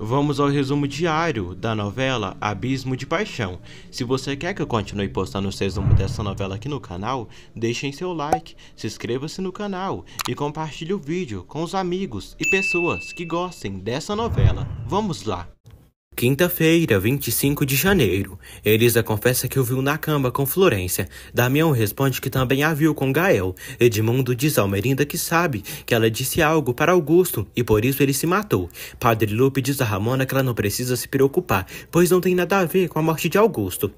Vamos ao resumo diário da novela Abismo de Paixão. Se você quer que eu continue postando os resumos dessa novela aqui no canal, deixem seu like, se inscreva-se no canal e compartilhe o vídeo com os amigos e pessoas que gostem dessa novela. Vamos lá! Quinta-feira, 25 de janeiro. Elisa confessa que o viu na cama com Florência. Damião responde que também a viu com Gael. Edmundo diz a Almerinda que sabe que ela disse algo para Augusto e por isso ele se matou. Padre Lupe diz a Ramona que ela não precisa se preocupar, pois não tem nada a ver com a morte de Augusto.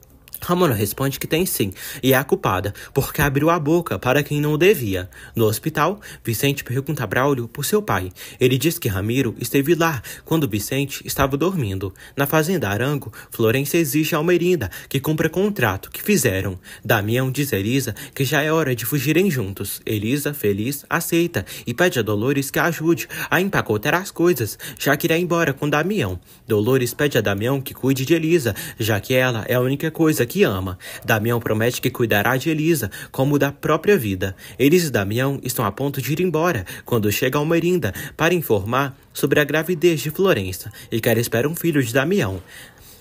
Ramona responde que tem sim, e é a culpada, porque abriu a boca para quem não devia. No hospital, Vicente pergunta a Braulio por seu pai. Ele diz que Ramiro esteve lá quando Vicente estava dormindo. Na fazenda Arango, Florencia exige a Almerinda que cumpra contrato que fizeram. Damião diz a Elisa que já é hora de fugirem juntos. Elisa, feliz, aceita e pede a Dolores que a ajude a empacotar as coisas, já que irá embora com Damião. Dolores pede a Damião que cuide de Elisa, já que ela é a única coisa que ama. Damião promete que cuidará de Elisa, como da própria vida. Elisa e Damião estão a ponto de ir embora quando chega Almerinda para informar sobre a gravidez de Florença e que ela espera um filho de Damião.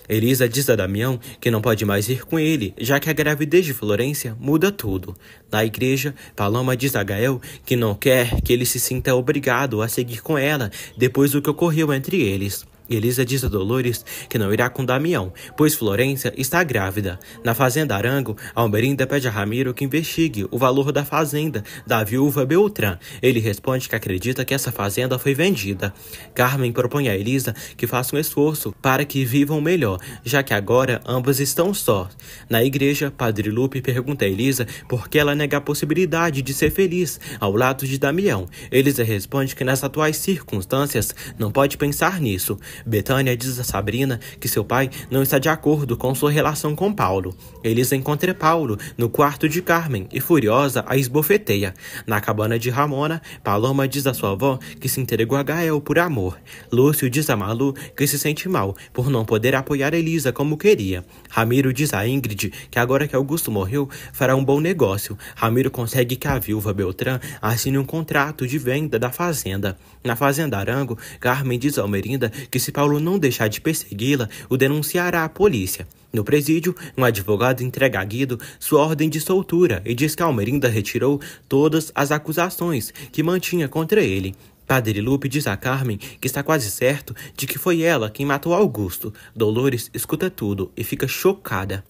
Elisa diz a Damião que não pode mais ir com ele, já que a gravidez de Florença muda tudo. Na igreja, Paloma diz a Gael que não quer que ele se sinta obrigado a seguir com ela depois do que ocorreu entre eles. Elisa diz a Dolores que não irá com Damião, pois Florência está grávida. Na fazenda Arango, Almerinda pede a Ramiro que investigue o valor da fazenda da viúva Beltrán. Ele responde que acredita que essa fazenda foi vendida. Carmen propõe a Elisa que faça um esforço para que vivam melhor, já que agora ambas estão sós. Na igreja, Padre Lupe pergunta a Elisa por que ela nega a possibilidade de ser feliz ao lado de Damião. Elisa responde que nas atuais circunstâncias não pode pensar nisso. Betânia diz a Sabrina que seu pai não está de acordo com sua relação com Paulo. Eles encontram Paulo no quarto de Carmen e, furiosa, a esbofeteia. Na cabana de Ramona, Paloma diz a sua avó que se entregou a Gael por amor. Lúcio diz a Malu que se sente mal por não poder apoiar Elisa como queria. Ramiro diz a Ingrid que agora que Augusto morreu, fará um bom negócio. Ramiro consegue que a viúva Beltrán assine um contrato de venda da fazenda. Na fazenda Arango, Carmen diz ao Merinda que se se Paulo não deixar de persegui-la, o denunciará à polícia. No presídio, um advogado entrega a Guido sua ordem de soltura e diz que Almerinda retirou todas as acusações que mantinha contra ele. Padre Lupe diz a Carmen que está quase certo de que foi ela quem matou Augusto. Dolores escuta tudo e fica chocada.